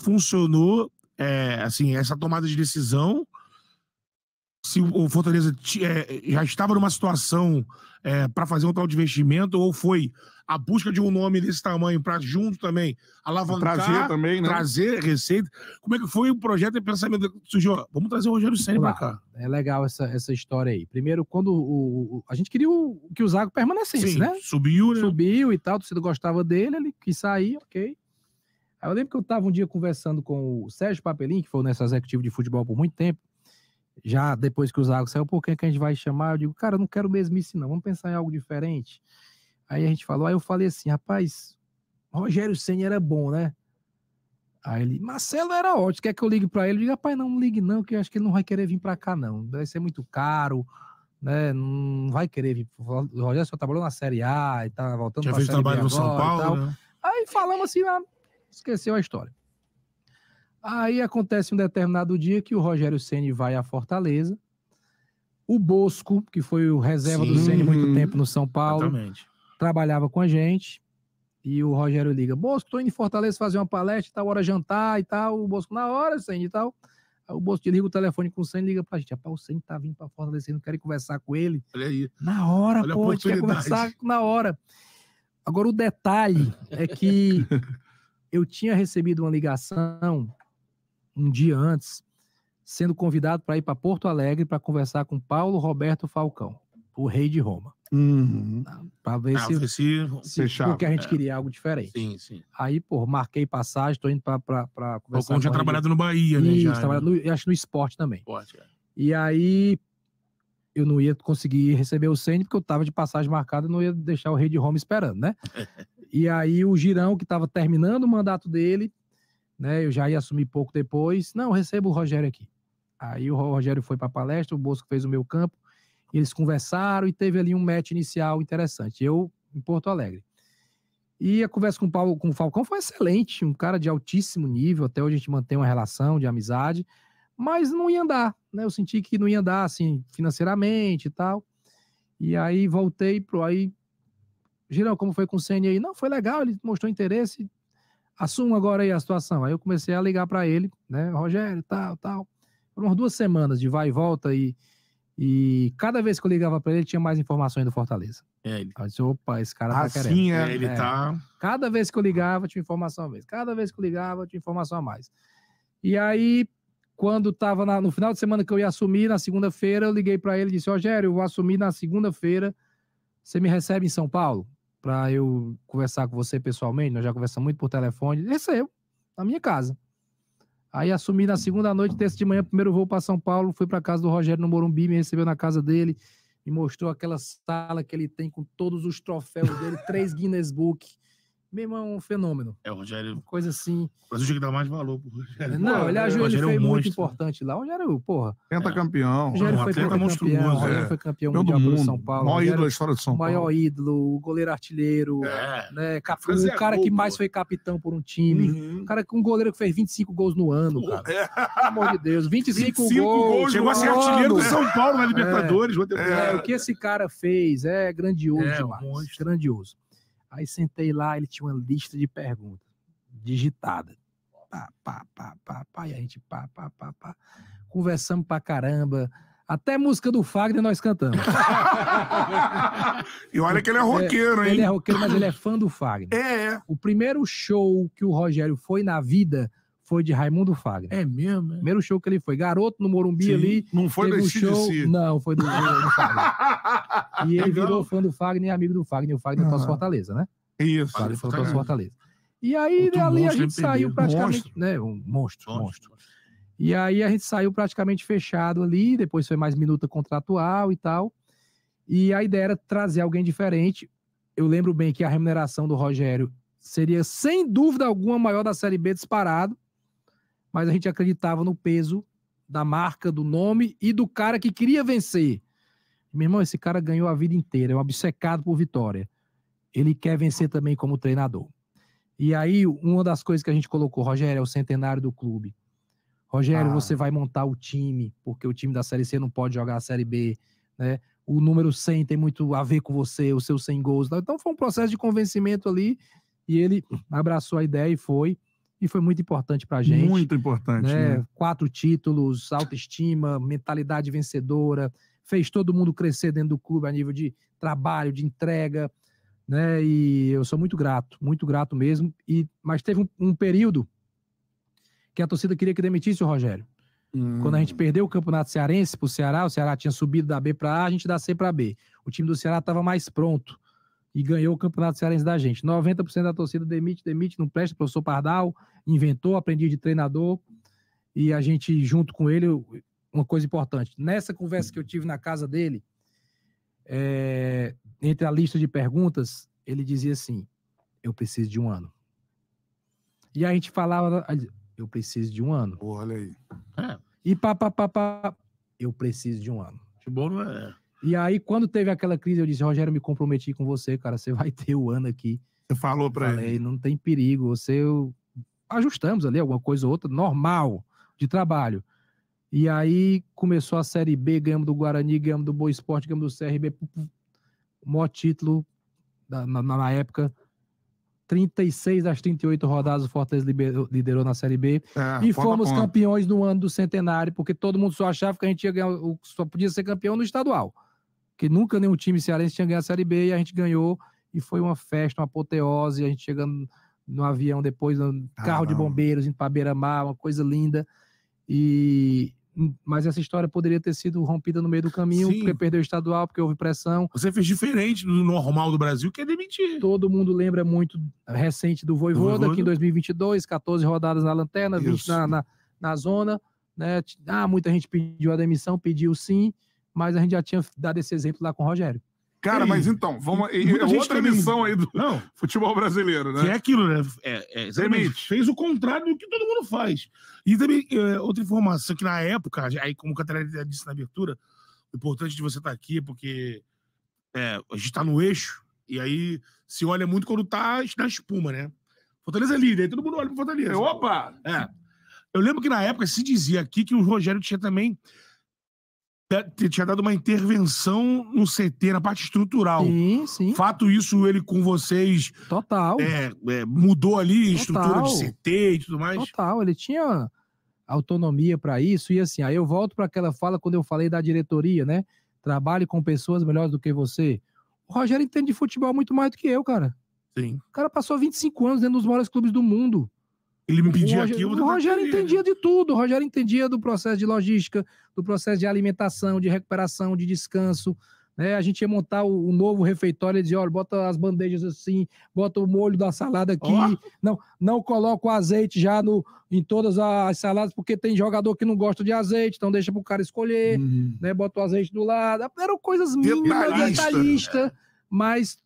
funcionou é, assim essa tomada de decisão se o Fortaleza é, já estava numa situação é, para fazer um tal de investimento ou foi a busca de um nome desse tamanho para junto também alavancar, trazer também, né? trazer receita. Como é que foi o projeto e pensamento surgiu? Vamos trazer o Rogério Ceni para cá. É legal essa, essa história aí. Primeiro, quando o, o a gente queria o, que o Zago permanecesse, Sim, né? Subiu, né? Subiu e tal, o torcedor gostava dele, ele quis sair, ok. Aí eu lembro que eu estava um dia conversando com o Sérgio Papelim, que foi o nosso executivo de futebol por muito tempo, já depois que o Zago saiu, por quem é que a gente vai chamar? Eu digo, cara, eu não quero mesmo isso não, vamos pensar em algo diferente. Aí a gente falou, aí eu falei assim, rapaz, Rogério Senna era bom, né? Aí ele, Marcelo era ótimo, quer que eu ligue para ele? Eu digo, rapaz, não, não ligue não, que eu acho que ele não vai querer vir para cá não, vai ser muito caro, né? Não vai querer vir. O Rogério só trabalhou na Série A e tá voltando para fez Série B agora, no São Paulo, né? Aí falamos assim, ah, Esqueceu a história. Aí acontece um determinado dia que o Rogério Ceni vai à Fortaleza. O Bosco, que foi o reserva Sim. do Ceni muito uhum. tempo no São Paulo, Exatamente. trabalhava com a gente. E o Rogério liga: Bosco, tô indo em Fortaleza fazer uma palestra, tal hora jantar e tal. O Bosco, na hora, Ceni e tal. Aí o Bosco liga o telefone com o Senna e liga pra gente. o Senna tá vindo pra Fortaleza, não quer conversar com ele? Olha aí. Na hora, Olha pô, a gente quer conversar na hora. Agora, o detalhe é que eu tinha recebido uma ligação um dia antes, sendo convidado para ir para Porto Alegre para conversar com Paulo Roberto Falcão, o rei de Roma. Uhum. Tá? Para ver ah, se, se, se fechava, porque a gente é. queria algo diferente. Sim, sim. Aí, pô, marquei passagem, estou indo para conversar. Falcão tinha trabalhado no Bahia, né? Isso, já, trabalhado né? no, acho no esporte também. Esporte. é. E aí, eu não ia conseguir receber o Senna porque eu estava de passagem marcada não ia deixar o rei de Roma esperando, né? E aí o Girão, que estava terminando o mandato dele, né? Eu já ia assumir pouco depois. Não, recebo o Rogério aqui. Aí o Rogério foi para a palestra, o Bosco fez o meu campo, eles conversaram e teve ali um match inicial interessante. Eu em Porto Alegre. E a conversa com o, Paulo, com o Falcão foi excelente, um cara de altíssimo nível, até hoje a gente mantém uma relação de amizade, mas não ia andar, né? Eu senti que não ia andar assim financeiramente e tal. E aí voltei pro aí Girão, como foi com o CN aí? Não, foi legal, ele mostrou interesse, assuma agora aí a situação. Aí eu comecei a ligar para ele, né, Rogério, tal, tal. Foram umas duas semanas de vai e volta e, e cada vez que eu ligava para ele, tinha mais informações do Fortaleza. É, ele... Eu disse, opa, esse cara tá assim querendo. É, é, ele é. tá... Cada vez que eu ligava, tinha informação a mais. Cada vez que eu ligava, tinha informação a mais. E aí, quando tava na, no final de semana que eu ia assumir, na segunda-feira, eu liguei para ele e disse, Rogério, eu vou assumir na segunda-feira, você me recebe em São Paulo? para eu conversar com você pessoalmente, nós já conversamos muito por telefone, desceu na minha casa. Aí assumi na segunda noite, terça de manhã, primeiro voo para São Paulo, fui para casa do Rogério no Morumbi, me recebeu na casa dele, me mostrou aquela sala que ele tem com todos os troféus dele, três Guinness Book, mesmo é um fenômeno. É, o Rogério. Uma coisa assim. O Brasil tinha que dar mais valor pro Rogério. Não, ele, ajudou ele foi é um muito monstro. importante lá. O Rogério, porra. tenta É. Rogério foi atleta monstruoso. O Rogério é. foi campeão mundial mundo. São Paulo. maior ídolo da história de São Paulo. maior ídolo, o goleiro artilheiro. É. Né, é o cara que mais foi capitão por um time. Uhum. O cara, um goleiro que fez 25 gols no ano, cara. É. Pelo amor de Deus. 25, 25 gols. gols Chegou a ser artilheiro do São Paulo na é. Libertadores. É. o que esse cara fez é grandioso demais. Grandioso. Aí sentei lá, ele tinha uma lista de perguntas, digitada. Pá, pá, pá, pá, pá, e a gente pá, pá, pá, pá. Conversamos pra caramba. Até música do Fagner nós cantamos. e olha que ele é roqueiro, é, hein? Ele é roqueiro, mas ele é fã do Fagner. É, é. O primeiro show que o Rogério foi na vida foi de Raimundo Fagner. É mesmo? É? Primeiro show que ele foi. Garoto no Morumbi Sim. ali. Não foi do um show... Não, foi do, do, do Fagner. E ele virou fã do Fagner e amigo do Fagner. O Fagner uhum. Ah. trouxe Fortaleza, né? Isso. O Fagner trouxe Fortaleza. E aí, Outro ali a gente saiu praticamente... Monstro. Né, um monstro, monstro. monstro. E aí a gente saiu praticamente fechado ali, depois foi mais minuta contratual e tal. E a ideia era trazer alguém diferente. Eu lembro bem que a remuneração do Rogério seria, sem dúvida alguma, maior da Série B disparado mas a gente acreditava no peso da marca, do nome e do cara que queria vencer. Meu irmão, esse cara ganhou a vida inteira, é um obcecado por vitória. Ele quer vencer também como treinador. E aí, uma das coisas que a gente colocou, Rogério, é o centenário do clube. Rogério, ah. você vai montar o time, porque o time da Série C não pode jogar a Série B, né? O número 100 tem muito a ver com você, os seus 100 gols. Então foi um processo de convencimento ali, e ele abraçou a ideia e foi e foi muito importante para a gente. Muito importante. Né? Né? Quatro títulos, autoestima, mentalidade vencedora, fez todo mundo crescer dentro do clube a nível de trabalho, de entrega, né? E eu sou muito grato, muito grato mesmo. E mas teve um, um período que a torcida queria que demitisse o Rogério. Quando a gente hum. perdeu o campeonato cearense para o Ceará, o Ceará tinha subido da B para A, a gente da C para B. O time do Ceará estava mais pronto e ganhou o Campeonato Cearense da gente. 90% da torcida demite, demite, não presta. O professor Pardal inventou, aprendi de treinador. E a gente, junto com ele, uma coisa importante. Nessa conversa que eu tive na casa dele, é, entre a lista de perguntas, ele dizia assim: Eu preciso de um ano. E a gente falava: Eu preciso de um ano. Olha aí. É. E pá, pá, pá, pá, eu preciso de um ano. Futebol não é. E aí, quando teve aquela crise, eu disse, Rogério, me comprometi com você, cara, você vai ter o ano aqui. Você falou pra Falei, ele. não tem perigo, você... Eu... Ajustamos ali alguma coisa ou outra, normal, de trabalho. E aí, começou a Série B, ganhamos do Guarani, ganhamos do Boa Esporte, ganhamos do CRB, o maior título da, na, na época, 36 das 38 rodadas o Fortaleza liderou na Série B. É, e fomos campeões no ano do centenário, porque todo mundo só achava que a gente ia ganhar, só podia ser campeão no estadual que nunca nenhum time cearense tinha ganhado a Série B e a gente ganhou e foi uma festa, uma apoteose, a gente chegando no avião depois, no carro ah, de bombeiros indo para Beira-Mar, uma coisa linda. E mas essa história poderia ter sido rompida no meio do caminho, Sim. porque perdeu o estadual, porque houve pressão. Você fez diferente do normal do Brasil, que é demitir. Todo mundo lembra muito recente do Voivoda, do Voivoda. em 2022, 14 rodadas na lanterna, 20 na, na, na zona. Né? Ah, muita gente pediu a demissão, pediu sim mas a gente já tinha dado esse exemplo lá com o Rogério. Cara, Ei, é mas então, vamos. É outra missão aí do não, futebol brasileiro, né? Que é aquilo, né? É, é, exatamente. Fez o contrário do que todo mundo faz. E também, é, outra informação que na época, aí como o Catarina disse na abertura, o importante de você estar tá aqui, é porque é, a gente está no eixo, e aí se olha muito quando tá na espuma, né? Fortaleza é líder, aí todo mundo olha pro Fortaleza. Opa! É. Eu lembro que na época se dizia aqui que o Rogério tinha também tinha dado uma intervenção no CT, na parte estrutural. Sim, sim. Fato isso, ele com vocês. Total. É, é, mudou ali a estrutura de CT e tudo mais. Total, ele tinha autonomia para isso. E assim, aí eu volto para aquela fala quando eu falei da diretoria, né? Trabalhe com pessoas melhores do que você. O Rogério entende de futebol muito mais do que eu, cara. Sim. O cara passou 25 anos dentro dos maiores clubes do mundo. Ele me pedia o Rogério, aquilo. O Rogério entendia de tudo. O Rogério entendia do processo de logística, do processo de alimentação, de recuperação, de descanso. Né? A gente ia montar o, o novo refeitório e dizia: olha, bota as bandejas assim, bota o molho da salada aqui. Oh. Não, não coloca o azeite já no, em todas as saladas, porque tem jogador que não gosta de azeite, então deixa pro cara escolher, uhum. né? Bota o azeite do lado. Eram coisas mínimas, detalhista, mas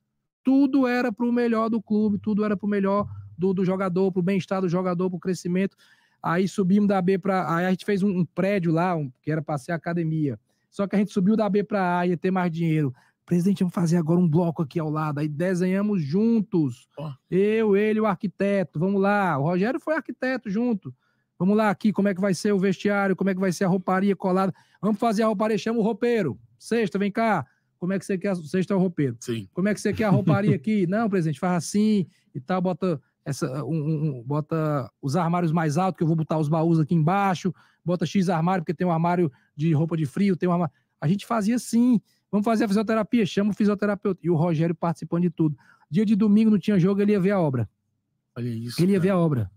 tudo era pro melhor do clube, tudo era pro melhor do, do jogador, para o bem-estar do jogador, para o crescimento. Aí subimos da B para A, a gente fez um, um prédio lá, um, que era para ser academia. Só que a gente subiu da B para A, ia ter mais dinheiro. Presidente, vamos fazer agora um bloco aqui ao lado. Aí desenhamos juntos. Oh. Eu, ele, o arquiteto. Vamos lá. O Rogério foi arquiteto junto. Vamos lá aqui, como é que vai ser o vestiário, como é que vai ser a rouparia colada. Vamos fazer a rouparia, chama o roupeiro. Sexta, vem cá. Como é que você quer? Sexta é o roupeiro. Sim. Como é que você quer a rouparia aqui? Não, presidente, faz assim e tal, bota essa, um, um, bota os armários mais altos, que eu vou botar os baús aqui embaixo, bota X armário, porque tem um armário de roupa de frio, tem um armário. A gente fazia assim. Vamos fazer a fisioterapia, chama o fisioterapeuta. E o Rogério participando de tudo. Dia de domingo não tinha jogo, ele ia ver a obra. Olha isso. Ele ia cara. ver a obra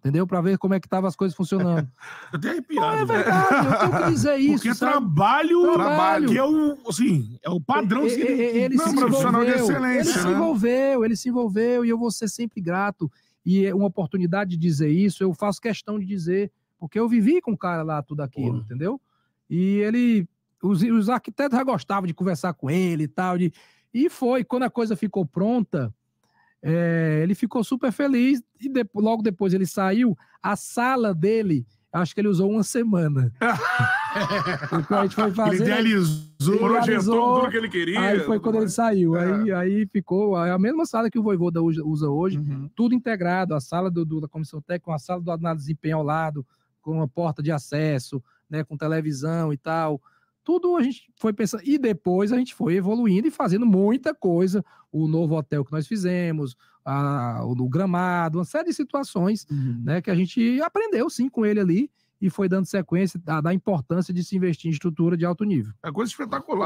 entendeu? Para ver como é que tava as coisas funcionando. Eu arrepiado. Não, ah, é verdade, eu tenho que dizer isso. Porque sabe? trabalho, trabalho, que é o, assim, é o padrão. Ele, ele, ele não, é se profissional envolveu, de excelência. Ele né? se envolveu, ele se envolveu, e eu vou ser sempre grato. E é uma oportunidade de dizer isso, eu faço questão de dizer, porque eu vivi com o cara lá tudo aquilo, entendeu? E ele, os, os arquitetos já gostavam de conversar com ele e tal, de, e foi, quando a coisa ficou pronta, é, ele ficou super feliz e de, logo depois ele saiu. A sala dele, acho que ele usou uma semana. a gente foi fazer, ele idealizou, projetou tudo que ele queria. Aí foi quando ele saiu. É. Aí, aí ficou é a mesma sala que o Vovô usa hoje, uhum. tudo integrado. A sala do, do, da comissão técnica, com a sala do análise de desempenho ao lado, com uma porta de acesso, né, com televisão e tal tudo a gente foi pensando. E depois a gente foi evoluindo e fazendo muita coisa. O novo hotel que nós fizemos, a, o, gramado, uma série de situações uhum. né, que a gente aprendeu sim com ele ali e foi dando sequência da, da importância de se investir em estrutura de alto nível. É coisa espetacular.